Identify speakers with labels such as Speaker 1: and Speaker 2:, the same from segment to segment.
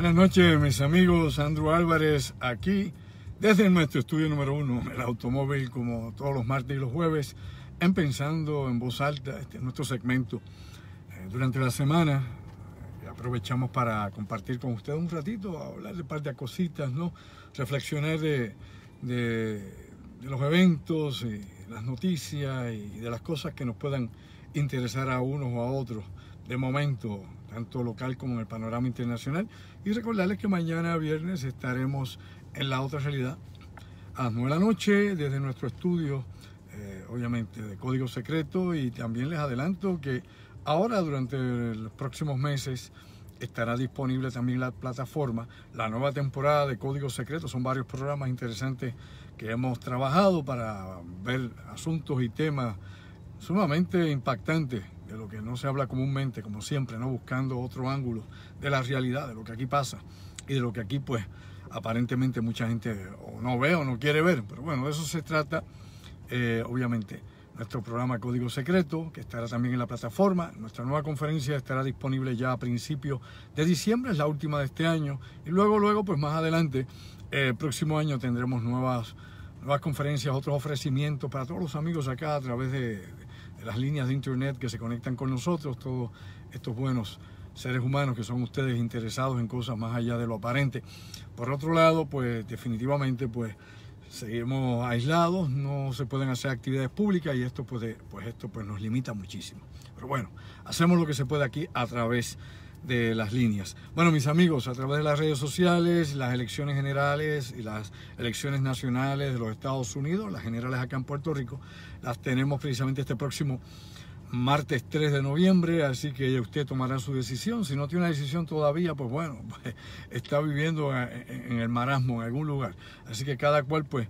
Speaker 1: Buenas noches, mis amigos. Andrew Álvarez aquí, desde nuestro estudio número uno, el automóvil, como todos los martes y los jueves, en Pensando en Voz Alta, este nuestro segmento. Eh, durante la semana eh, aprovechamos para compartir con ustedes un ratito, hablar de parte de cositas, ¿no? Reflexionar de, los eventos, las noticias y de las cosas que nos puedan interesar a unos o a otros. De momento, tanto local como en el panorama internacional. Y recordarles que mañana viernes estaremos en la otra realidad a las 9 de la noche desde nuestro estudio, eh, obviamente de código secreto. Y también les adelanto que ahora durante los próximos meses estará disponible también la plataforma, la nueva temporada de Código Secreto. Son varios programas interesantes que hemos trabajado para ver asuntos y temas sumamente impactantes de lo que no se habla comúnmente, como siempre, ¿no? buscando otro ángulo de la realidad, de lo que aquí pasa y de lo que aquí pues aparentemente mucha gente o no ve o no quiere ver. Pero bueno, de eso se trata, eh, obviamente. Nuestro programa Código Secreto, que estará también en la plataforma. Nuestra nueva conferencia estará disponible ya a principios de diciembre, es la última de este año. Y luego, luego, pues más adelante, el eh, próximo año tendremos nuevas, nuevas conferencias, otros ofrecimientos para todos los amigos acá a través de las líneas de Internet que se conectan con nosotros, todos estos buenos seres humanos que son ustedes interesados en cosas más allá de lo aparente. Por otro lado, pues definitivamente pues seguimos aislados, no se pueden hacer actividades públicas y esto pues, pues esto pues nos limita muchísimo. Pero bueno, hacemos lo que se puede aquí a través de las líneas. Bueno, mis amigos, a través de las redes sociales, las elecciones generales y las elecciones nacionales de los Estados Unidos, las generales acá en Puerto Rico, las tenemos precisamente este próximo martes 3 de noviembre, así que usted tomará su decisión. Si no tiene una decisión todavía, pues bueno, está viviendo en el marasmo, en algún lugar. Así que cada cual, pues,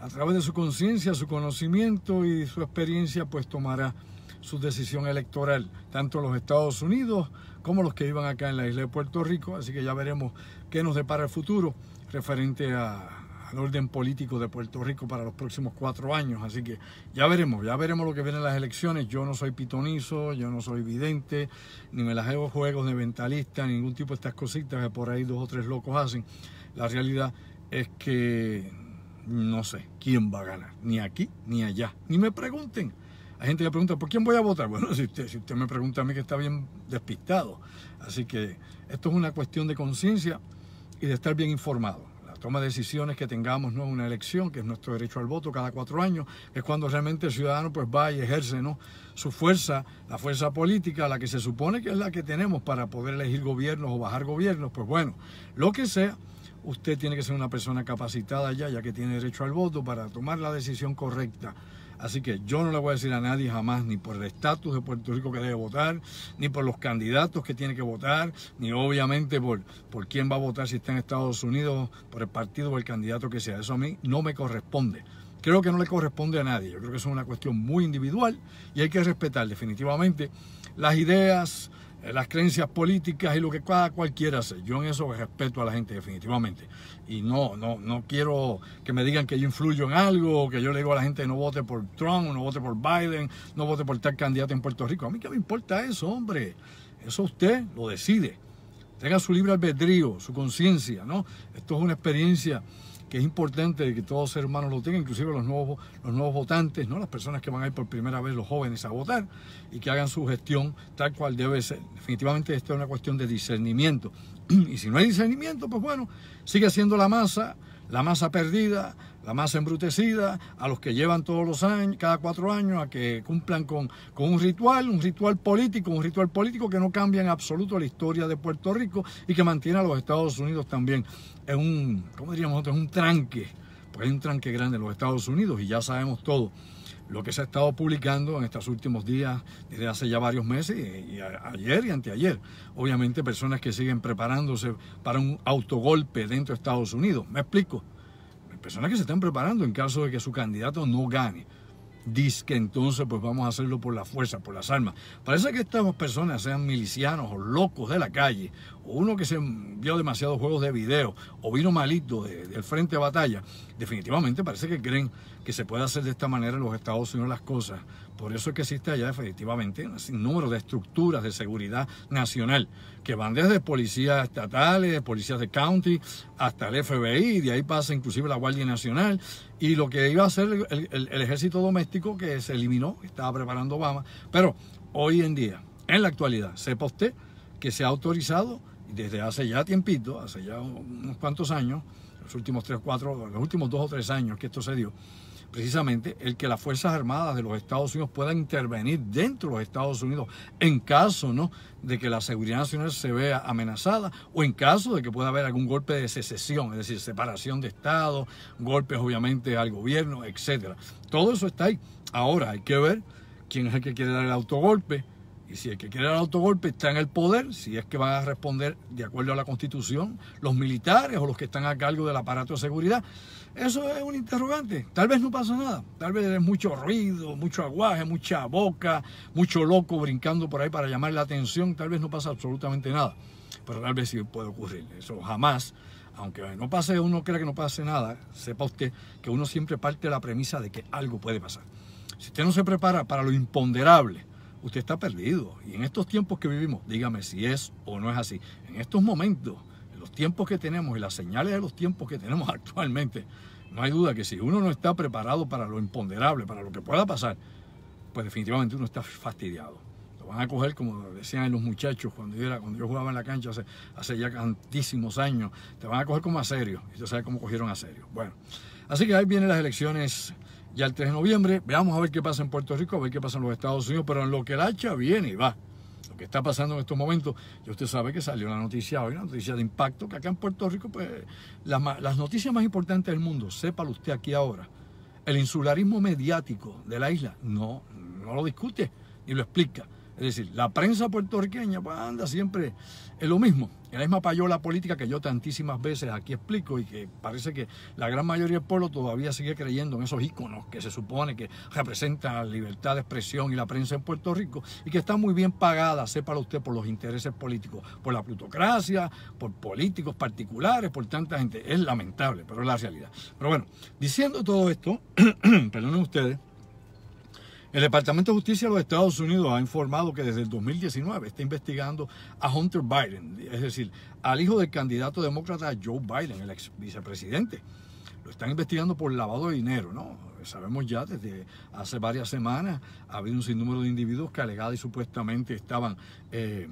Speaker 1: a través de su conciencia, su conocimiento y su experiencia, pues tomará su decisión electoral, tanto los Estados Unidos como los que iban acá en la isla de Puerto Rico, así que ya veremos qué nos depara el futuro referente al orden político de Puerto Rico para los próximos cuatro años, así que ya veremos, ya veremos lo que vienen las elecciones, yo no soy pitonizo, yo no soy vidente, ni me las hago juegos de mentalista, ningún tipo de estas cositas que por ahí dos o tres locos hacen, la realidad es que no sé quién va a ganar, ni aquí ni allá, ni me pregunten, la gente le pregunta, ¿por quién voy a votar? Bueno, si usted, si usted me pregunta a mí que está bien despistado. Así que esto es una cuestión de conciencia y de estar bien informado. La toma de decisiones que tengamos no es una elección, que es nuestro derecho al voto cada cuatro años, es cuando realmente el ciudadano pues va y ejerce ¿no? su fuerza, la fuerza política, la que se supone que es la que tenemos para poder elegir gobiernos o bajar gobiernos, pues bueno, lo que sea, usted tiene que ser una persona capacitada ya, ya que tiene derecho al voto para tomar la decisión correcta. Así que yo no le voy a decir a nadie jamás, ni por el estatus de Puerto Rico que debe votar, ni por los candidatos que tiene que votar, ni obviamente por, por quién va a votar si está en Estados Unidos, por el partido o el candidato que sea. Eso a mí no me corresponde. Creo que no le corresponde a nadie. Yo creo que eso es una cuestión muy individual y hay que respetar definitivamente las ideas, eh, las creencias políticas y lo que cada cualquiera hacer Yo en eso respeto a la gente definitivamente. Y no, no, no quiero que me digan que yo influyo en algo, que yo le digo a la gente no vote por Trump, no vote por Biden, no vote por tal candidato en Puerto Rico. A mí que me importa eso, hombre. Eso usted lo decide. Tenga su libre albedrío, su conciencia, ¿no? Esto es una experiencia que es importante que todos ser humano lo tengan, inclusive los nuevos, los nuevos votantes, ¿no? las personas que van a ir por primera vez, los jóvenes, a votar y que hagan su gestión tal cual debe ser. Definitivamente esto es una cuestión de discernimiento. Y si no hay discernimiento, pues bueno, sigue siendo la masa, la masa perdida, más embrutecida, a los que llevan todos los años, cada cuatro años, a que cumplan con, con un ritual, un ritual político, un ritual político que no cambia en absoluto la historia de Puerto Rico y que mantiene a los Estados Unidos también en un, ¿cómo diríamos nosotros? En un tranque, pues un tranque grande en los Estados Unidos y ya sabemos todo lo que se ha estado publicando en estos últimos días, desde hace ya varios meses, y ayer y anteayer. Obviamente personas que siguen preparándose para un autogolpe dentro de Estados Unidos. Me explico personas que se están preparando en caso de que su candidato no gane. Dice que entonces pues vamos a hacerlo por la fuerza, por las armas. Parece que estas personas sean milicianos o locos de la calle, o uno que se vio demasiados juegos de video, o vino malito del frente a batalla. Definitivamente parece que creen que se puede hacer de esta manera en los Estados Unidos las cosas por eso es que existe allá efectivamente un número de estructuras de seguridad nacional que van desde policías estatales, policías de county, hasta el FBI, y de ahí pasa inclusive la Guardia Nacional, y lo que iba a ser el, ejército doméstico que se eliminó, estaba preparando Obama. Pero hoy en día, en la actualidad, se usted que se ha autorizado desde hace ya tiempito, hace ya unos cuantos años, los últimos tres, cuatro, los últimos dos o tres años que esto se dio, precisamente el que las Fuerzas Armadas de los Estados Unidos puedan intervenir dentro de los Estados Unidos en caso ¿no? de que la seguridad nacional se vea amenazada o en caso de que pueda haber algún golpe de secesión, es decir, separación de Estado, golpes obviamente al gobierno, etcétera. Todo eso está ahí. Ahora hay que ver quién es el que quiere dar el autogolpe, y si el que quiere el autogolpe está en el poder, si es que van a responder de acuerdo a la constitución, los militares o los que están a cargo del aparato de seguridad, eso es un interrogante. Tal vez no pasa nada. Tal vez es mucho ruido, mucho aguaje, mucha boca, mucho loco brincando por ahí para llamar la atención. Tal vez no pasa absolutamente nada. Pero tal vez sí puede ocurrir. Eso jamás aunque no pase, uno crea que no pase nada, sepa usted que uno siempre parte de la premisa de que algo puede pasar. Si usted no se prepara para lo imponderable, usted está perdido. Y en estos tiempos que vivimos, dígame si es o no es así. En estos momentos, en los tiempos que tenemos y las señales de los tiempos que tenemos actualmente, no hay duda que si uno no está preparado para lo imponderable, para lo que pueda pasar, pues definitivamente uno está fastidiado. Lo van a coger, como decían los muchachos cuando yo, era, cuando jugaba en la cancha hace, hace ya tantísimos años, te van a coger como a serio. Y usted sabe cómo cogieron a serio. Bueno, así que ahí vienen las elecciones ya el 3 de noviembre. Veamos a ver qué pasa en Puerto Rico, a ver qué pasa en los Estados Unidos, pero en lo que el hacha viene y va. Lo que está pasando en estos momentos, ya usted sabe que salió la noticia hoy, una noticia de impacto, que acá en Puerto Rico, pues, las, noticias más importantes del mundo, sépalo usted aquí ahora, el insularismo mediático de la isla no, no lo discute ni lo explica. Es decir, la prensa puertorriqueña pues, anda siempre en lo mismo, en la misma payola política que yo tantísimas veces aquí explico y que parece que la gran mayoría del pueblo todavía sigue creyendo en esos íconos que se supone que representan la libertad de expresión y la prensa en Puerto Rico y que están muy bien pagadas, para usted, por los intereses políticos, por la plutocracia, por políticos particulares, por tanta gente. Es lamentable, pero es la realidad. Pero bueno, diciendo todo esto, perdonen ustedes, el Departamento de Justicia de los Estados Unidos ha informado que desde el 2019 está investigando a Hunter Biden, es decir, al hijo del candidato demócrata Joe Biden, el ex vicepresidente. Lo están investigando por lavado de dinero, ¿no? Sabemos ya desde hace varias semanas ha habido un sinnúmero de individuos que alegada y supuestamente estaban eh,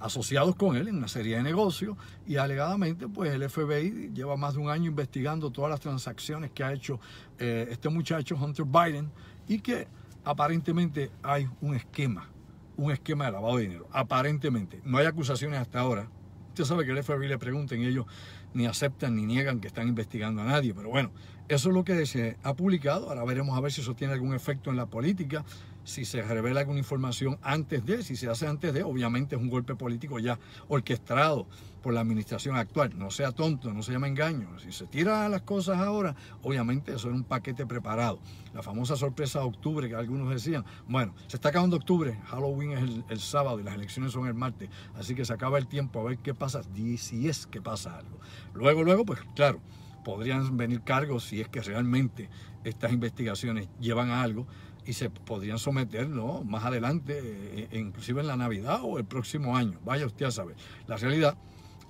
Speaker 1: asociados con él en una serie de negocios y alegadamente pues el FBI lleva más de un año investigando todas las transacciones que ha hecho eh, este muchacho Hunter Biden y que aparentemente hay un esquema, un esquema de lavado de dinero. Aparentemente, no hay acusaciones hasta ahora. Usted sabe que el FBI le pregunten, ellos ni aceptan ni niegan que están investigando a nadie. Pero bueno, eso es lo que se ha publicado. Ahora veremos a ver si eso tiene algún efecto en la política si se revela alguna información antes de, si se hace antes de, obviamente es un golpe político ya orquestado por la administración actual. No sea tonto, no se llama engaño. Si se tira las cosas ahora, obviamente eso es un paquete preparado. La famosa sorpresa de octubre que algunos decían, bueno, se está acabando octubre, Halloween es el sábado y las elecciones son el martes, así que se acaba el tiempo a ver qué pasa, si es que pasa algo. Luego, luego, pues claro, podrían venir cargos si es que realmente estas investigaciones llevan a algo y se podrían someter ¿no? más adelante, eh, e inclusive en la Navidad o el próximo año. Vaya usted a saber. La realidad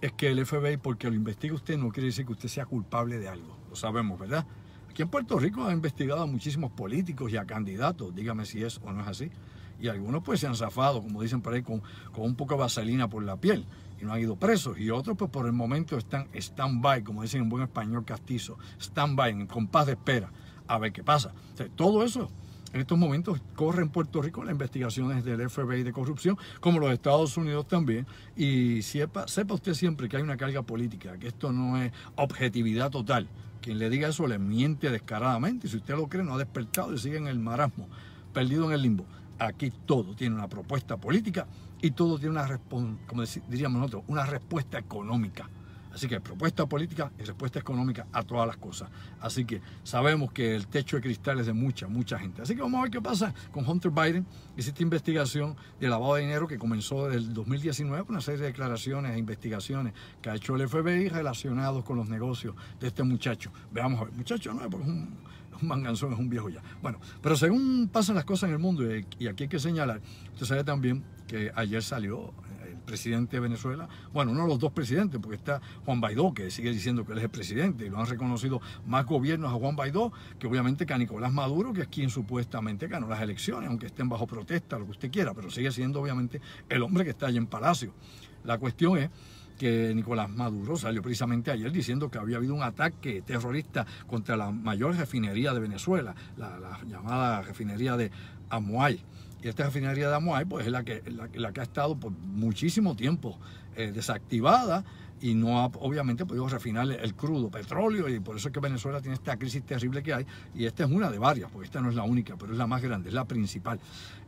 Speaker 1: es que el FBI, porque lo investiga usted, no quiere decir que usted sea culpable de algo. Lo sabemos, ¿verdad? Aquí en Puerto Rico han investigado a muchísimos políticos y a candidatos, dígame si es o no es así. Y algunos pues se han zafado, como dicen por ahí, con, un poco de vaselina por la piel y no han ido presos. Y otros pues por el momento están stand-by, como dicen en buen español castizo, stand-by, en compás de espera, a ver qué pasa. O todo eso en estos momentos corre en Puerto Rico las investigaciones del FBI de corrupción, como los Estados Unidos también. Y sepa, sepa usted siempre que hay una carga política, que esto no es objetividad total. Quien le diga eso le miente descaradamente. Y si usted lo cree, no ha despertado y sigue en el marasmo, perdido en el limbo. Aquí todo tiene una propuesta política y todo tiene una, como diríamos nosotros, una respuesta económica. Así que propuesta política y respuesta económica a todas las cosas. Así que sabemos que el techo de cristal es de mucha, mucha gente. Así que vamos a ver qué pasa con Hunter Biden. Hiciste investigación de lavado de dinero que comenzó desde el 2019 con una serie de declaraciones e investigaciones que ha hecho el FBI relacionados con los negocios de este muchacho. Veamos a ver. Muchacho no, es un, un manganzón, es un viejo ya. Bueno, pero según pasan las cosas en el mundo, eh, y aquí hay que señalar, usted sabe también que ayer salió eh, presidente de Venezuela, bueno, uno de los dos presidentes, porque está Juan Baidó, que sigue diciendo que él es el presidente, y lo han reconocido más gobiernos a Juan Baidó, que obviamente que a Nicolás Maduro, que es quien supuestamente ganó las elecciones, aunque estén bajo protesta, lo que usted quiera, pero sigue siendo obviamente el hombre que está allí en Palacio. La cuestión es que Nicolás Maduro salió precisamente ayer diciendo que había habido un ataque terrorista contra la mayor refinería de Venezuela, la, la llamada refinería de Amuay. Y esta refinería de Amuay, pues, es la que, la, que ha estado por muchísimo tiempo eh, desactivada y no ha obviamente podido refinar el crudo petróleo y por eso es que Venezuela tiene esta crisis terrible que hay y esta es una de varias, porque esta no es la única, pero es la más grande, es la principal.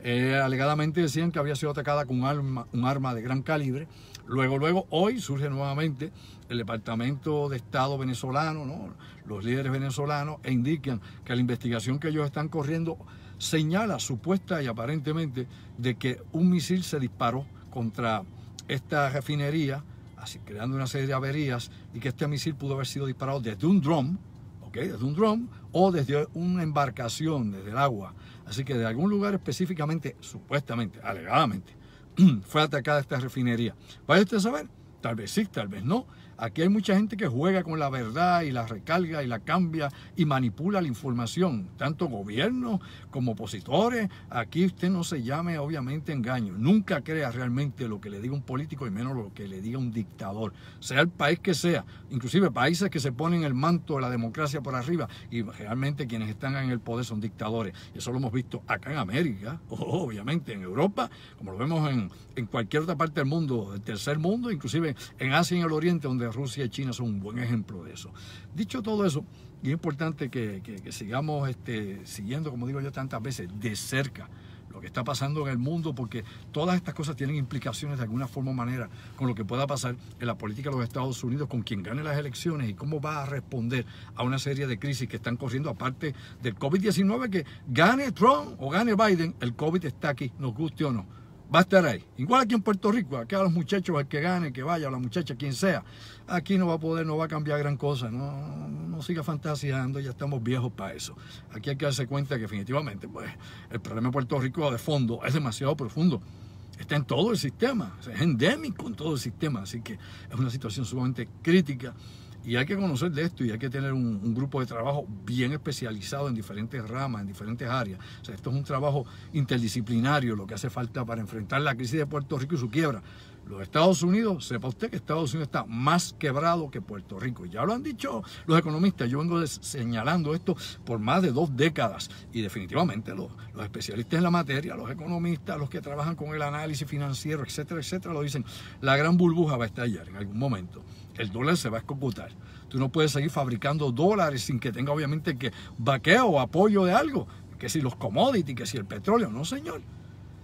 Speaker 1: Eh, alegadamente decían que había sido atacada con un arma, un arma de gran calibre, luego, luego, hoy surge nuevamente el Departamento de Estado venezolano, ¿no? los líderes venezolanos e indican que la investigación que ellos están corriendo señala supuesta y aparentemente de que un misil se disparó contra esta refinería, así creando una serie de averías y que este misil pudo haber sido disparado desde un dron, ok, desde un dron o desde una embarcación, desde el agua. Así que de algún lugar específicamente, supuestamente, alegadamente, fue atacada esta refinería. Vaya usted a saber, tal vez sí, tal vez no. Aquí hay mucha gente que juega con la verdad y la recarga y la cambia y manipula la información, tanto gobiernos como opositores. Aquí usted no se llame obviamente engaño. Nunca crea realmente lo que le diga un político y menos lo que le diga un dictador, sea el país que sea. Inclusive países que se ponen el manto de la democracia por arriba y realmente quienes están en el poder son dictadores. Eso lo hemos visto acá en América, obviamente en Europa, como lo vemos en, en cualquier otra parte del mundo, el tercer mundo, inclusive en Asia y en el Oriente, donde Rusia y China son un buen ejemplo de eso. Dicho todo eso, es importante que, sigamos este, siguiendo, como digo yo tantas veces, de cerca lo que está pasando en el mundo, porque todas estas cosas tienen implicaciones de alguna forma o manera con lo que pueda pasar en la política de los Estados Unidos, con quien gane las elecciones y cómo va a responder a una serie de crisis que están corriendo, aparte del COVID-19, que gane Trump o gane Biden, el COVID está aquí, nos guste o no va a estar ahí. Igual aquí en Puerto Rico, a los muchachos, al que gane, que vaya, la muchacha, quien sea, aquí no va a poder, no va a cambiar gran cosa, no, no siga fantaseando, ya estamos viejos para eso. Aquí hay que darse cuenta que definitivamente, pues, el problema de Puerto Rico de fondo es demasiado profundo. Está en todo el sistema, es endémico en todo el sistema, así que es una situación sumamente crítica. Y hay que conocer de esto y hay que tener un, grupo de trabajo bien especializado en diferentes ramas, en diferentes áreas. O sea, esto es un trabajo interdisciplinario, lo que hace falta para enfrentar la crisis de Puerto Rico y su quiebra. Los Estados Unidos, sepa usted que Estados Unidos está más quebrado que Puerto Rico. Ya lo han dicho los economistas, yo vengo señalando esto por más de dos décadas y definitivamente los, los especialistas en la materia, los economistas, los que trabajan con el análisis financiero, etcétera, etcétera, lo dicen, la gran burbuja va a estallar en algún momento el dólar se va a computar Tú no puedes seguir fabricando dólares sin que tenga obviamente que vaqueo o apoyo de algo, que si los commodities, que si el petróleo, no señor.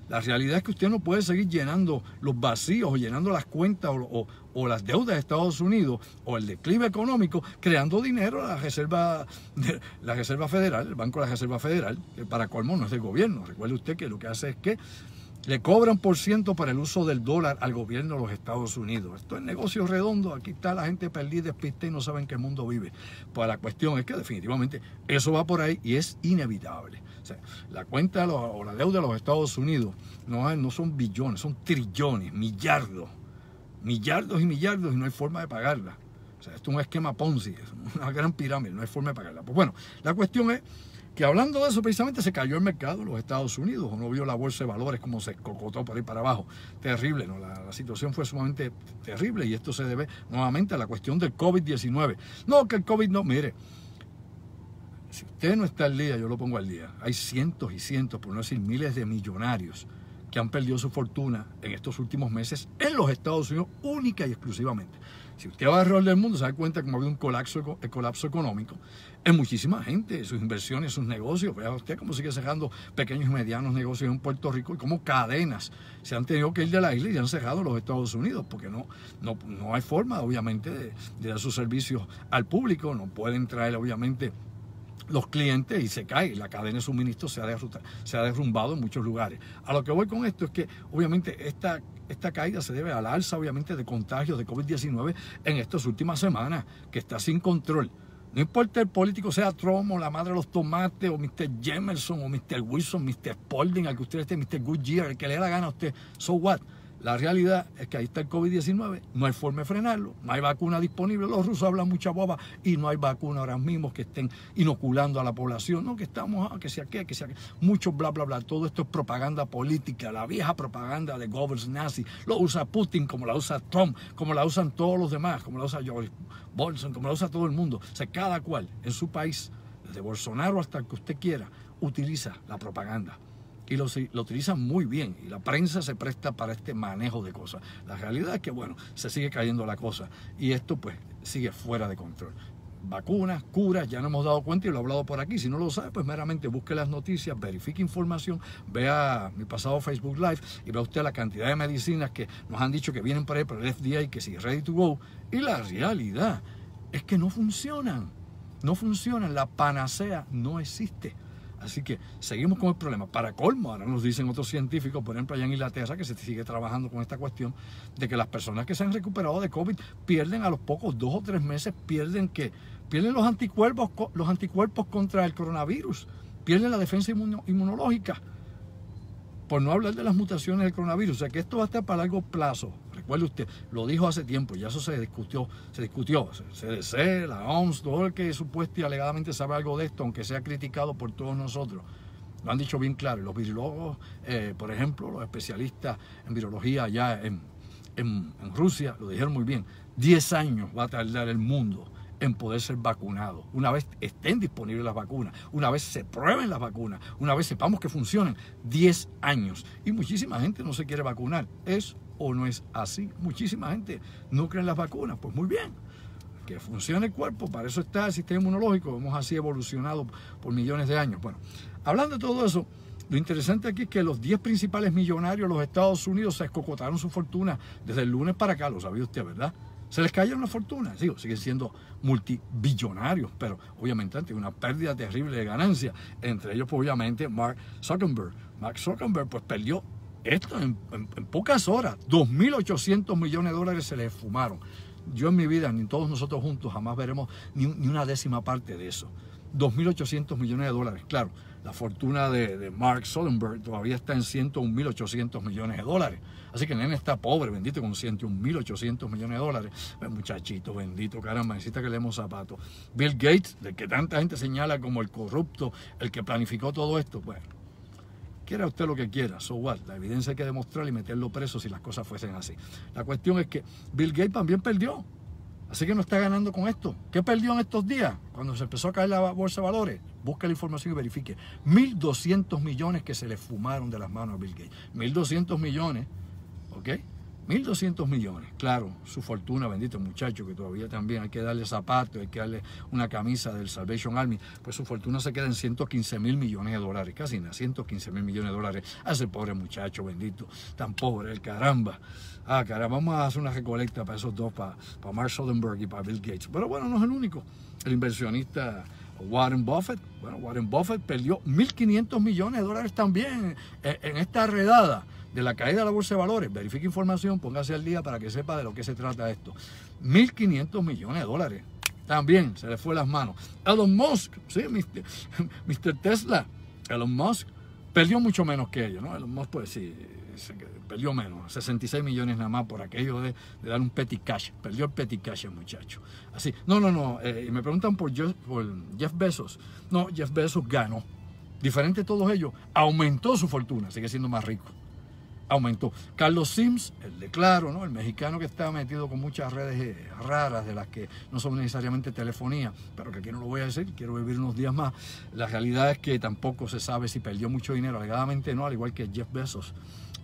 Speaker 1: La realidad es que usted no puede seguir llenando los vacíos o llenando las cuentas o, las deudas de Estados Unidos o el declive económico creando dinero a la Reserva, la Reserva Federal, el Banco de la Reserva Federal, que para colmo no es del gobierno. Recuerde usted que lo que hace es que le cobran por ciento para el uso del dólar al gobierno de los Estados Unidos. Esto es negocio redondo. Aquí está la gente perdida, despista y no saben qué mundo vive. Pues la cuestión es que definitivamente eso va por ahí y es inevitable. O sea, la cuenta o la deuda de los Estados Unidos no, no son billones, son trillones, millardos. Millardos y millardos y no hay forma de pagarla. O sea, esto es un esquema Ponzi, es una gran pirámide, no hay forma de pagarla. Pues bueno, la cuestión es que hablando de eso, precisamente se cayó el mercado en los Estados Unidos. Uno vio la bolsa de valores como se cocotó por ahí para abajo. Terrible, ¿no? La, la situación fue sumamente terrible y esto se debe nuevamente a la cuestión del COVID-19. No, que el COVID no, mire. Si usted no está al día, yo lo pongo al día. Hay cientos y cientos, por no decir miles de millonarios que han perdido su fortuna en estos últimos meses en los Estados Unidos única y exclusivamente. Si usted va rol del mundo, se da cuenta como ha habido un colapso, económico en muchísima gente, sus inversiones, sus negocios. Vea usted cómo sigue cerrando pequeños y medianos negocios en Puerto Rico y cómo cadenas se han tenido que ir de la isla y han cerrado los Estados Unidos, porque no, no, no hay forma, obviamente, de, dar sus servicios al público. No pueden traer, obviamente, los clientes y se cae. La cadena de suministro se ha, se ha derrumbado en muchos lugares. A lo que voy con esto es que, obviamente, esta, esta caída se debe al alza, obviamente, de contagios de COVID-19 en estas últimas semanas, que está sin control. No importa el político sea Trump o la madre de los tomates o Mr. Jemerson o Mr. Wilson, Mr. Spalding, al que usted esté, Mr. Goodyear, el que le dé la gana a usted. So what? La realidad es que ahí está el COVID-19, no hay forma de frenarlo, no hay vacuna disponible, los rusos hablan mucha boba y no hay vacuna ahora mismo que estén inoculando a la población, no que estamos, ah, que sea qué, que sea qué, mucho bla, bla, bla, todo esto es propaganda política, la vieja propaganda de Goebbels nazi, lo usa Putin como la usa Trump, como la usan todos los demás, como la usa George Bolson, como la usa todo el mundo, o sea, cada cual en su país, desde Bolsonaro hasta el que usted quiera, utiliza la propaganda y lo, utilizan muy bien. Y la prensa se presta para este manejo de cosas. La realidad es que, bueno, se sigue cayendo la cosa y esto pues sigue fuera de control vacunas, curas, ya no hemos dado cuenta y lo he hablado por aquí. Si no lo sabe, pues meramente busque las noticias, verifique información, vea mi pasado Facebook Live y vea usted la cantidad de medicinas que nos han dicho que vienen para por el FDA y que si ready to go. Y la realidad es que no funcionan, no funcionan, la panacea no existe. Así que seguimos con el problema. Para colmo, ahora nos dicen otros científicos, por ejemplo, allá en Inglaterra, que se sigue trabajando con esta cuestión, de que las personas que se han recuperado de COVID pierden a los pocos dos o tres meses, pierden que pierden los anticuerpos, los anticuerpos contra el coronavirus, pierden la defensa inmunológica, por no hablar de las mutaciones del coronavirus. O sea que esto va a estar para largo plazo recuerde usted, lo dijo hace tiempo, ya eso se discutió, se discutió, CDC, la OMS, todo el que supuestamente y alegadamente sabe algo de esto, aunque sea criticado por todos nosotros, lo han dicho bien claro, los virologos eh, por ejemplo, los especialistas en virología allá en, en, en Rusia, lo dijeron muy bien, 10 años va a tardar el mundo en poder ser vacunado, Una vez estén disponibles las vacunas, una vez se prueben las vacunas, una vez sepamos que funcionan, 10 años. Y muchísima gente no se quiere vacunar. ¿Es o no es así? Muchísima gente no cree en las vacunas. Pues muy bien. Que funcione el cuerpo, para eso está el sistema inmunológico, hemos así evolucionado por millones de años. Bueno, hablando de todo eso, lo interesante aquí es que los 10 principales millonarios de los Estados Unidos se escocotaron su fortuna desde el lunes para acá, lo sabía usted, ¿verdad? Se les cayó una fortuna. Sigo, siguen siendo multibillonarios, pero obviamente ante una pérdida terrible de ganancia. Entre ellos, pues, obviamente, Mark Zuckerberg. Mark Zuckerberg, pues, perdió esto en, pocas horas. 2.800 millones de dólares se le fumaron. Yo en mi vida, ni todos nosotros juntos, jamás veremos ni, una décima parte de eso. 2.800 millones de dólares, claro. La fortuna de, de Mark Zuckerberg todavía está en 101.800 millones de dólares. Así que el nene está pobre, bendito, con 1.800 millones de dólares. Pues, muchachito, bendito, caramba, necesita que leemos zapatos. Bill Gates, del que tanta gente señala como el corrupto, el que planificó todo esto, bueno, quiera usted lo que quiera, so what, la evidencia hay que demostrar y meterlo preso si las cosas fuesen así. La cuestión es que Bill Gates también perdió, así que no está ganando con esto. ¿Qué perdió en estos días? Cuando se empezó a caer la bolsa de valores, busque la información y verifique. 1.200 millones que se le fumaron de las manos a Bill Gates. 1.200 millones ¿ok? 1.200 millones, claro, su fortuna, bendito muchacho, que todavía también hay que darle zapatos, hay que darle una camisa del Salvation Army, pues su fortuna se queda en 115 mil millones de dólares, casi nada, 115 mil millones de dólares. Ah, ese pobre muchacho, bendito, tan pobre, el caramba. Ah, caramba, vamos a hacer una recolecta para esos dos, para, Mark Soldenberg y para Bill Gates. Pero bueno, no es el único. El inversionista Warren Buffett, bueno, Warren Buffett perdió 1.500 millones de dólares también eh, en esta redada de la caída de la bolsa de valores, verifique información, póngase al día para que sepa de lo que se trata esto. 1.500 millones de dólares. También se le fue las manos. Elon Musk, sí, Mr. Tesla. Elon Musk perdió mucho menos que ellos, ¿no? Elon Musk, pues sí, perdió menos, 66 millones nada más por aquello de, dar un petit cash. Perdió el petit cash muchacho. Así, no, no, no. Eh, y me preguntan por Jeff, por Jeff Bezos. No, Jeff Bezos ganó. Diferente a todos ellos, aumentó su fortuna, sigue siendo más rico aumentó. Carlos Sims, el de Claro, ¿no? el mexicano que está metido con muchas redes eh, raras, de las que no son necesariamente telefonía, pero que aquí no lo voy a decir, quiero vivir unos días más. La realidad es que tampoco se sabe si perdió mucho dinero, alegadamente no, al igual que Jeff Bezos.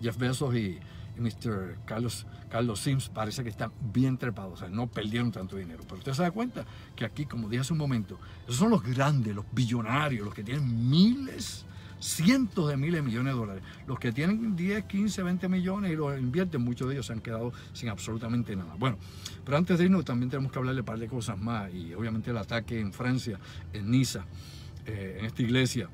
Speaker 1: Jeff Bezos y, Mr. Carlos, Carlos Sims parece que están bien trepados, o sea, no perdieron tanto dinero. Pero usted se da cuenta que aquí, como dije hace un momento, esos son los grandes, los billonarios, los que tienen miles cientos de miles de millones de dólares. Los que tienen 10, 15, 20 millones y los invierten, muchos de ellos se han quedado sin absolutamente nada. Bueno, pero antes de irnos también tenemos que hablarle un par de cosas más y obviamente el ataque en Francia, en Niza, eh, en esta iglesia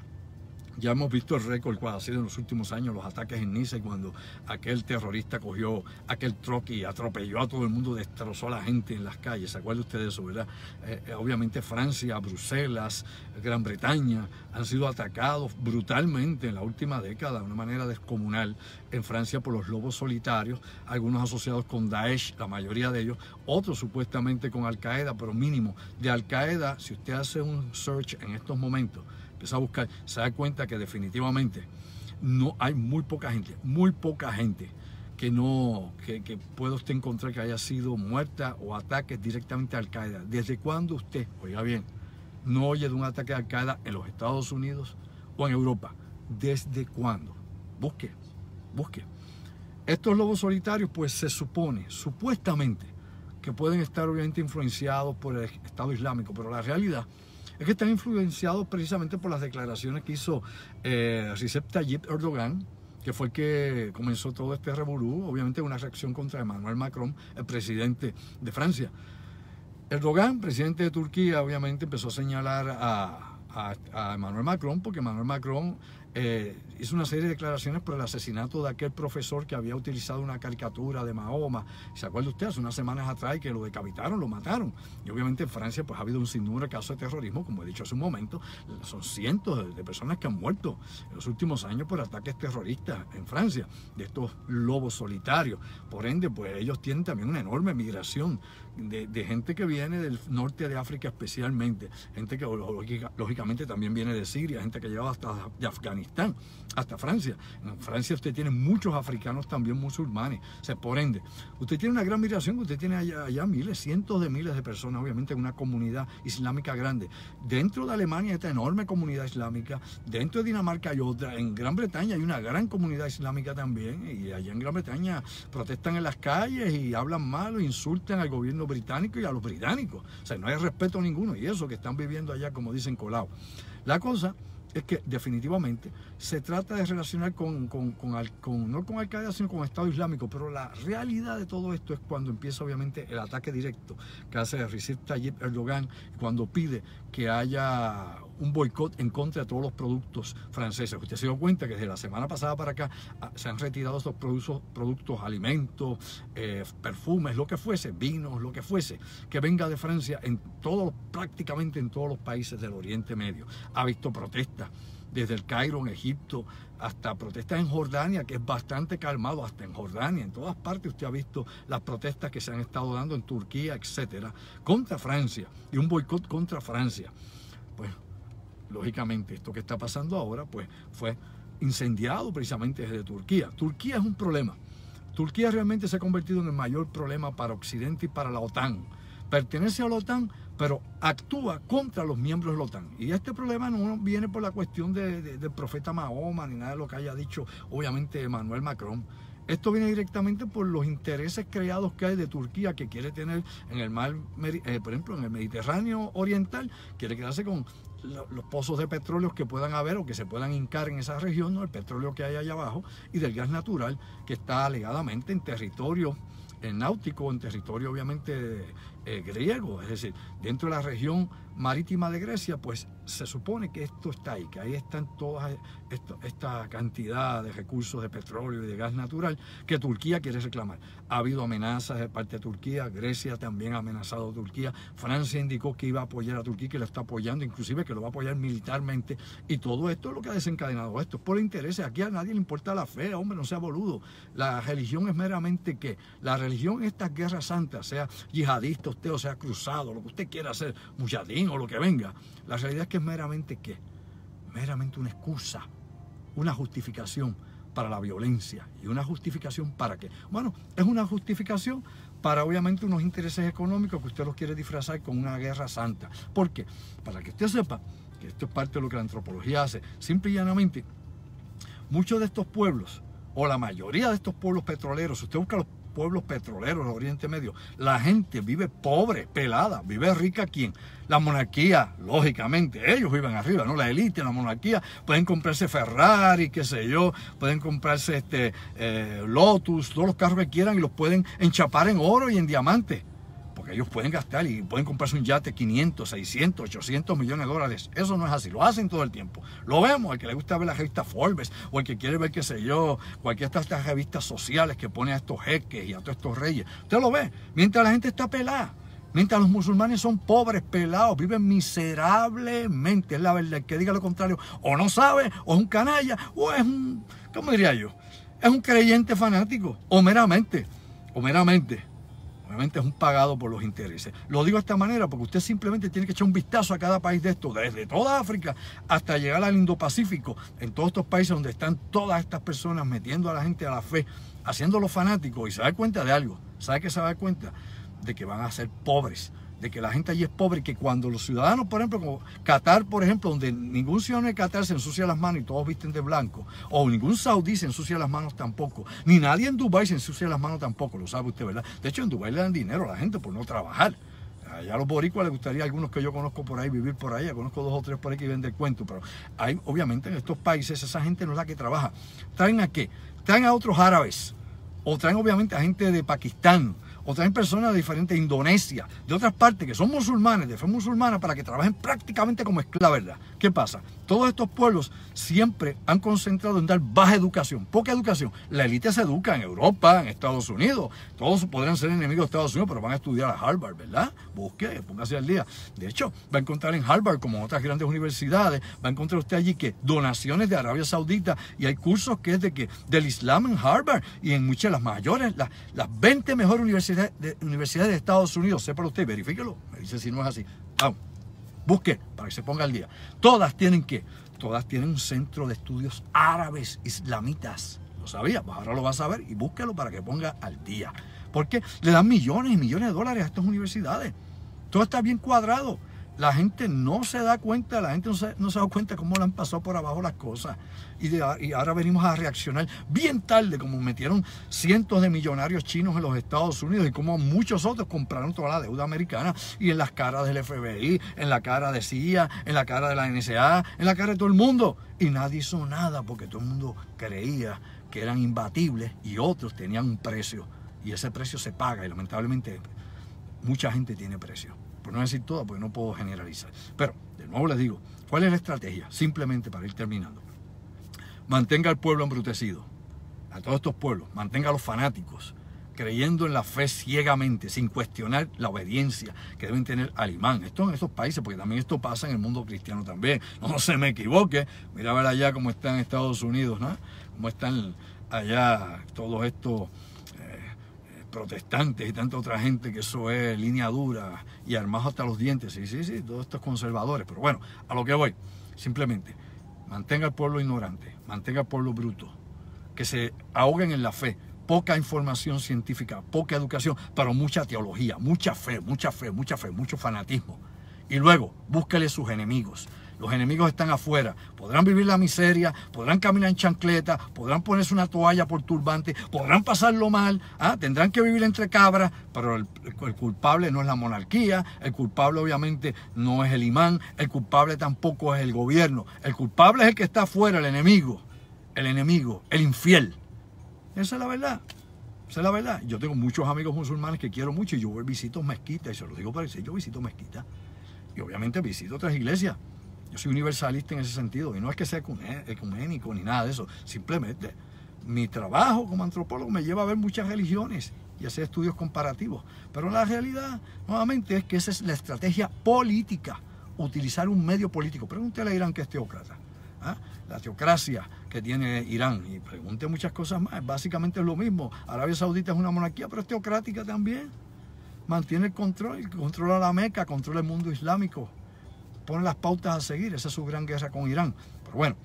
Speaker 1: ya hemos visto el récord cuál ha sido en los últimos años los ataques en Nice cuando aquel terrorista cogió aquel troque y atropelló a todo el mundo, destrozó a la gente en las calles. ¿Se acuerdan ustedes de eso, verdad? Eh, eh, obviamente Francia, Bruselas, Gran Bretaña han sido atacados brutalmente en la última década de una manera descomunal en Francia por los lobos solitarios, algunos asociados con Daesh, la mayoría de ellos, otros supuestamente con Al Qaeda, pero mínimo. De Al Qaeda, si usted hace un search en estos momentos, a buscar, se da cuenta que definitivamente no hay muy poca gente, muy poca gente que no que, usted encontrar que haya sido muerta o ataques directamente a Al Qaeda. ¿Desde cuándo usted, oiga bien, no oye de un ataque a Al Qaeda en los Estados Unidos o en Europa? ¿Desde cuándo? Busque, busque. Estos lobos solitarios, pues se supone, supuestamente, que pueden estar obviamente influenciados por el Estado Islámico, pero la realidad es que están influenciados precisamente por las declaraciones que hizo eh, Recep Tayyip Erdogan, que fue el que comenzó todo este revolú, obviamente una reacción contra Emmanuel Macron, el presidente de Francia. Erdogan, presidente de Turquía, obviamente empezó a señalar a, Emmanuel Macron, porque Emmanuel Macron eh, hizo una serie de declaraciones por el asesinato de aquel profesor que había utilizado una caricatura de Mahoma. ¿Se acuerda usted? Hace unas semanas atrás que lo decapitaron, lo mataron. Y obviamente en Francia pues ha habido un sinnúmero de casos de terrorismo, como he dicho hace un momento. Son cientos de personas que han muerto en los últimos años por ataques terroristas en Francia, de estos lobos solitarios. Por ende, pues ellos tienen también una enorme migración de, gente que viene del norte de África especialmente, gente que lógicamente también viene de Siria, gente que lleva hasta de Afganistán hasta Francia. En Francia usted tiene muchos africanos también musulmanes. O por ende, usted tiene una gran migración, usted tiene allá, miles, cientos de miles de personas, obviamente en una comunidad islámica grande. Dentro de Alemania hay esta enorme comunidad islámica, dentro de Dinamarca hay otra, en Gran Bretaña hay una gran comunidad islámica también, y allá en Gran Bretaña protestan en las calles y hablan mal, insultan al gobierno británico y a los británicos. O sea, no hay respeto ninguno, y eso que están viviendo allá, como dicen, colado. La cosa es que definitivamente se trata de relacionar con, no con Al Qaeda, sino con Estado Islámico, pero la realidad de todo esto es cuando empieza obviamente el ataque directo que hace Recep Tayyip Erdogan, cuando pide que haya un boicot en contra de todos los productos franceses. Usted se dio cuenta que desde la semana pasada para acá ah, se han retirado estos productos, productos alimentos, eh, perfumes, lo que fuese, vinos, lo que fuese, que venga de Francia en todos, prácticamente en todos los países del Oriente Medio. Ha visto protestas desde el Cairo en Egipto hasta protestas en Jordania, que es bastante calmado, hasta en Jordania, en todas partes usted ha visto las protestas que se han estado dando en Turquía, etcétera, contra Francia y un boicot contra Francia. Pues lógicamente esto que está pasando ahora, pues fue incendiado precisamente desde Turquía. Turquía es un problema. Turquía realmente se ha convertido en el mayor problema para Occidente y para la OTAN. Pertenece a la OTAN, pero actúa contra los miembros de la OTAN. Y este problema no viene por la cuestión del profeta Mahoma ni nada de lo que haya dicho, obviamente, Emmanuel Macron. Esto viene directamente por los intereses creados que hay de Turquía, que quiere tener en el mar, eh, por ejemplo, en el Mediterráneo Oriental, quiere quedarse con los pozos de petróleo que puedan haber o que se puedan hincar en esa región, ¿no? el petróleo que hay allá abajo, y del gas natural que está alegadamente en territorio en náutico, en territorio obviamente eh, griego, es decir, dentro de la región marítima de Grecia, pues se supone que esto está ahí, que ahí están todas esta cantidad de recursos de petróleo y de gas natural que Turquía quiere reclamar. Ha habido amenazas de parte de Turquía, Grecia también ha amenazado a Turquía, Francia indicó que iba a apoyar a Turquía, que lo está apoyando, inclusive que lo va a apoyar militarmente, y todo esto es lo que ha desencadenado esto, por intereses, aquí a nadie le importa la fe, hombre, no sea boludo, la religión es meramente que, la religión en estas guerras santas, sea yihadista, usted o sea cruzado, lo que usted quiera hacer, muchadín o lo que venga, la realidad es que es meramente qué? Meramente una excusa, una justificación para la violencia y una justificación para qué. Bueno, es una justificación para obviamente unos intereses económicos que usted los quiere disfrazar con una guerra santa. ¿Por qué? Para que usted sepa que esto es parte de lo que la antropología hace. Simple y llanamente, muchos de estos pueblos, o la mayoría de estos pueblos petroleros, usted busca los pueblos petroleros del Oriente Medio. La gente vive pobre, pelada, vive rica quién? La monarquía, lógicamente, ellos viven arriba, ¿no? La élite, la monarquía, pueden comprarse Ferrari, qué sé yo, pueden comprarse este eh, Lotus, todos los carros que quieran y los pueden enchapar en oro y en diamantes. Ellos pueden gastar y pueden comprarse un yate 500, 600, 800 millones de dólares. Eso no es así. Lo hacen todo el tiempo. Lo vemos. El que le gusta ver la revista Forbes o el que quiere ver, qué sé yo, cualquier de estas revistas sociales que pone a estos jeques y a todos estos reyes. Usted lo ve. Mientras la gente está pelada. Mientras los musulmanes son pobres, pelados, viven miserablemente. Es la verdad. El que diga lo contrario o no sabe, o es un canalla, o es un, ¿cómo diría yo? Es un creyente fanático, o meramente, o meramente es un pagado por los intereses. Lo digo de esta manera porque usted simplemente tiene que echar un vistazo a cada país de esto, desde toda África hasta llegar al Indo-Pacífico, en todos estos países donde están todas estas personas metiendo a la gente a la fe, haciéndolo fanáticos y se da cuenta de algo. ¿Sabe que se da cuenta? De que van a ser pobres de que la gente allí es pobre, que cuando los ciudadanos, por ejemplo, como Qatar, por ejemplo, donde ningún ciudadano de Qatar se ensucia las manos y todos visten de blanco, o ningún saudí se ensucia las manos tampoco, ni nadie en Dubái se ensucia las manos tampoco, lo sabe usted, ¿verdad? De hecho, en Dubái le dan dinero a la gente por no trabajar. Allá a los boricuas le gustaría, algunos que yo conozco por ahí, vivir por ahí, conozco dos o tres por ahí que venden cuentos pero hay, obviamente en estos países esa gente no es la que trabaja. ¿Traen a qué? Traen a otros árabes, o traen obviamente a gente de Pakistán, o traen personas de diferentes Indonesia, de otras partes que son musulmanes, de fe musulmana, para que trabajen prácticamente como verdad... ¿Qué pasa? Todos estos pueblos siempre han concentrado en dar baja educación, poca educación. La élite se educa en Europa, en Estados Unidos. Todos podrían ser enemigos de Estados Unidos, pero van a estudiar a Harvard, ¿verdad? Busque, póngase al día. De hecho, va a encontrar en Harvard, como en otras grandes universidades, va a encontrar usted allí que donaciones de Arabia Saudita y hay cursos que es de que del Islam en Harvard y en muchas de las mayores, las, 20 mejores universidades de, Estados Unidos. Sepa usted, verifíquelo. Me dice si no es así. Vamos. Busque para que se ponga al día. Todas tienen que, todas tienen un centro de estudios árabes islamitas. Lo sabía, pues ahora lo vas a ver y búsquelo para que ponga al día. Porque le dan millones y millones de dólares a estas universidades. Todo está bien cuadrado. La gente no se da cuenta, la gente no se, da cuenta cómo le han pasado por abajo las cosas. Y, y, ahora venimos a reaccionar bien tarde, como metieron cientos de millonarios chinos en los Estados Unidos y como muchos otros compraron toda la deuda americana y en las caras del FBI, en la cara de CIA, en la cara de la NSA, en la cara de todo el mundo. Y nadie hizo nada porque todo el mundo creía que eran imbatibles y otros tenían un precio. Y ese precio se paga y lamentablemente mucha gente tiene precio por no decir todas, porque no puedo generalizar. Pero, de nuevo les digo, ¿cuál es la estrategia? Simplemente para ir terminando. Mantenga al pueblo embrutecido, a todos estos pueblos, mantenga a los fanáticos, creyendo en la fe ciegamente, sin cuestionar la obediencia que deben tener al imán. Esto en estos países, porque también esto pasa en el mundo cristiano también. No se me equivoque. Mira a ver allá cómo están Estados Unidos, ¿no? Cómo están allá todos estos protestantes y tanta otra gente que eso es línea dura y armado hasta los dientes. Sí, sí, sí, todos estos conservadores. Pero bueno, a lo que voy, simplemente, mantenga al pueblo ignorante, mantenga al pueblo bruto, que se ahoguen en la fe. Poca información científica, poca educación, pero mucha teología, mucha fe, mucha fe, mucha fe, mucho fanatismo. Y luego, búscale sus enemigos. Los enemigos están afuera. Podrán vivir la miseria, podrán caminar en chancleta, podrán ponerse una toalla por turbante, podrán pasarlo mal, ¿ah? tendrán que vivir entre cabras, pero el, culpable no es la monarquía, el culpable obviamente no es el imán, el culpable tampoco es el gobierno. El culpable es el que está afuera, el enemigo, el enemigo, el infiel. Esa es la verdad. Esa es la verdad. Yo tengo muchos amigos musulmanes que quiero mucho y yo visito mezquitas, y se lo digo para decir, yo visito mezquitas. Y obviamente visito otras iglesias. Yo soy universalista en ese sentido, y no es que sea eh, ecuménico ni nada de eso, simplemente mi trabajo como antropólogo me lleva a ver muchas religiones y hacer estudios comparativos. Pero la realidad, nuevamente, es que esa es la estrategia política, utilizar un medio político. Pregúntele a Irán que es teócrata. ¿ah? La teocracia que tiene Irán, y pregunte muchas cosas más, básicamente es lo mismo. Arabia Saudita es una monarquía, pero es teocrática también. Mantiene el control, controla la Meca, controla el mundo islámico, ponen las pautas a seguir. Esa es su gran guerra con Irán. Pero bueno,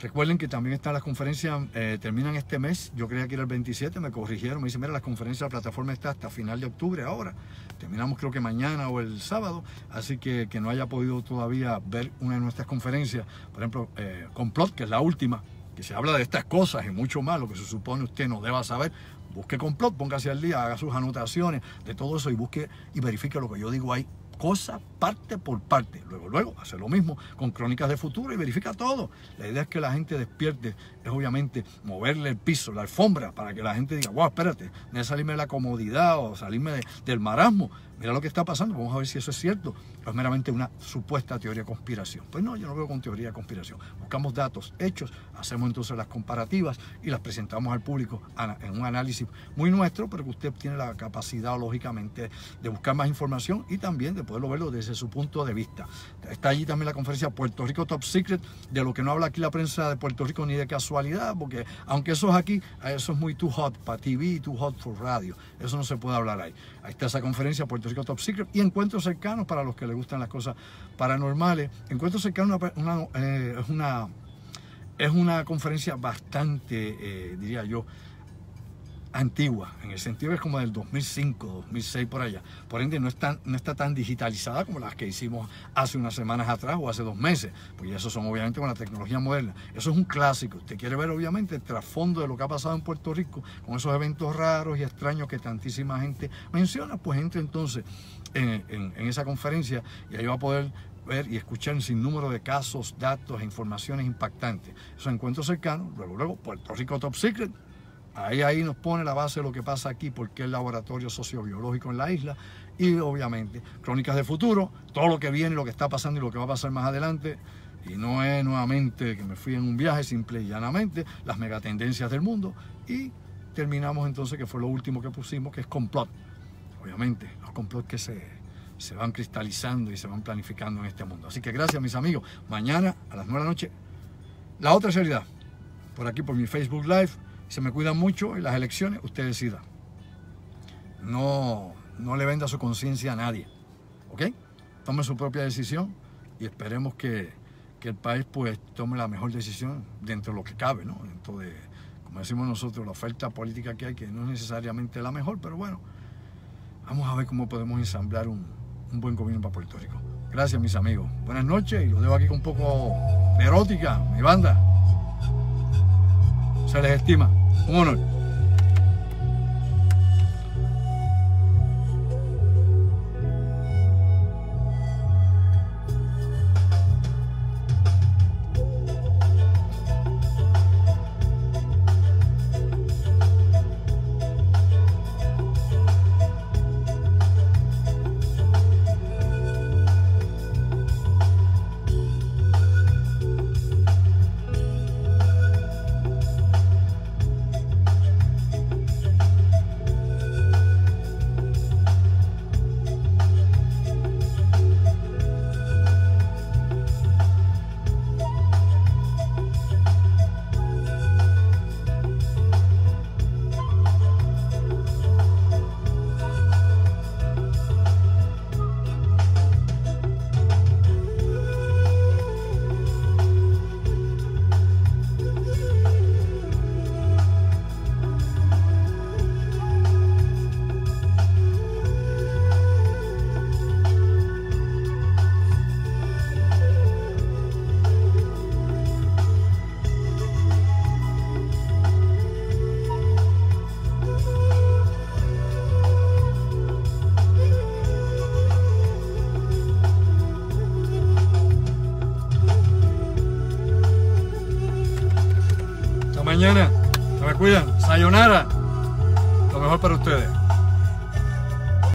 Speaker 1: recuerden que también están las conferencias, eh, terminan este mes. Yo creía que era el 27, me corrigieron. Me dicen, mira, las conferencias de la plataforma está hasta final de octubre ahora. Terminamos creo que mañana o el sábado. Así que que no haya podido todavía ver una de nuestras conferencias, por ejemplo, eh, Complot, que es la última, que se habla de estas cosas y mucho más, lo que se supone usted no deba saber, busque complot, póngase al día, haga sus anotaciones de todo eso y busque y verifique lo que yo digo ahí cosa parte por parte. Luego, luego, hace lo mismo con crónicas de futuro y verifica todo. La idea es que la gente despierte, es obviamente moverle el piso, la alfombra, para que la gente diga, wow, espérate, es salirme de la comodidad o salirme del marasmo mira lo que está pasando, vamos a ver si eso es cierto, o es meramente una supuesta teoría de conspiración. Pues no, yo no veo con teoría de conspiración. Buscamos datos, hechos, hacemos entonces las comparativas y las presentamos al público en un análisis muy nuestro, pero que usted tiene la capacidad, lógicamente, de buscar más información y también de poderlo verlo desde su punto de vista. Está allí también la conferencia Puerto Rico Top Secret, de lo que no habla aquí la prensa de Puerto Rico ni de casualidad, porque aunque eso es aquí, eso es muy too hot para TV too hot for radio. Eso no se puede hablar ahí. Ahí está esa conferencia Puerto y encuentros cercanos para los que les gustan las cosas paranormales. Encuentros cercanos es una, eh, es una conferencia bastante, eh, diría yo, antigua, en el sentido que es como del 2005, 2006 por allá. Por ende, no está, no está tan digitalizada como las que hicimos hace unas semanas atrás o hace dos meses, pues eso son obviamente con la tecnología moderna. Eso es un clásico. Usted quiere ver obviamente el trasfondo de lo que ha pasado en Puerto Rico con esos eventos raros y extraños que tantísima gente menciona, pues entre entonces en, esa conferencia y ahí va a poder ver y escuchar un sinnúmero de casos, datos e informaciones impactantes. Esos encuentros cercanos, luego, luego, Puerto Rico Top Secret, Ahí, ahí nos pone la base de lo que pasa aquí, porque el laboratorio sociobiológico en la isla y obviamente crónicas de futuro, todo lo que viene, lo que está pasando y lo que va a pasar más adelante. Y no es nuevamente que me fui en un viaje, simple y llanamente, las megatendencias del mundo. Y terminamos entonces, que fue lo último que pusimos, que es complot. Obviamente, los complots que se, se van cristalizando y se van planificando en este mundo. Así que gracias, mis amigos. Mañana a las 9 de la noche, la otra seriedad, Por aquí, por mi Facebook Live se me cuida mucho y las elecciones usted decida. No, no le venda su conciencia a nadie. ¿Ok? Tome su propia decisión y esperemos que, el país pues tome la mejor decisión dentro de lo que cabe, ¿no? como decimos nosotros, la oferta política que hay, que no es necesariamente la mejor, pero bueno, vamos a ver cómo podemos ensamblar un, un buen gobierno para Puerto Rico. Gracias, mis amigos. Buenas noches y los dejo aquí con un poco de erótica, mi banda. Se les estima. Hornet 姑娘。